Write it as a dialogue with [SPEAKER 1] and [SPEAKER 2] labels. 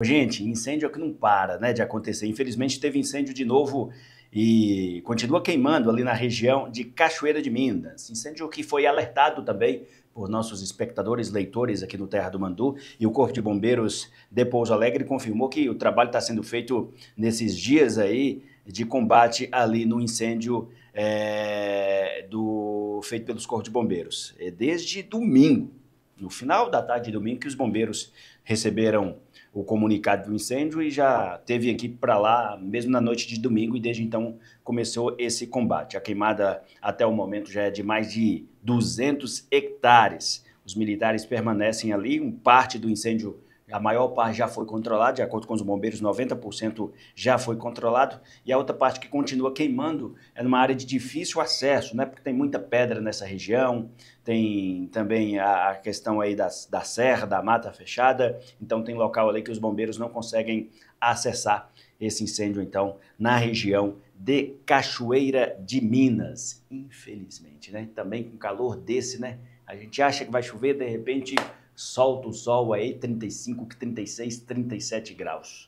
[SPEAKER 1] Gente, incêndio é que não para né, de acontecer. Infelizmente, teve incêndio de novo e continua queimando ali na região de Cachoeira de Minas. Incêndio que foi alertado também por nossos espectadores, leitores aqui no Terra do Mandu. E o Corpo de Bombeiros de Pouso Alegre confirmou que o trabalho está sendo feito nesses dias aí de combate ali no incêndio é, do, feito pelos Corpos de Bombeiros. É desde domingo, no final da tarde de domingo, que os bombeiros receberam o comunicado do incêndio e já teve equipe para lá, mesmo na noite de domingo, e desde então começou esse combate. A queimada, até o momento, já é de mais de 200 hectares. Os militares permanecem ali, um parte do incêndio a maior parte já foi controlada, de acordo com os bombeiros, 90% já foi controlado, e a outra parte que continua queimando é numa área de difícil acesso, né? porque tem muita pedra nessa região, tem também a questão aí das, da serra, da mata fechada, então tem local ali que os bombeiros não conseguem acessar esse incêndio, então, na região de Cachoeira de Minas, infelizmente, né? Também com calor desse, né? A gente acha que vai chover, de repente Solta o sol aí, 35, 36, 37 graus.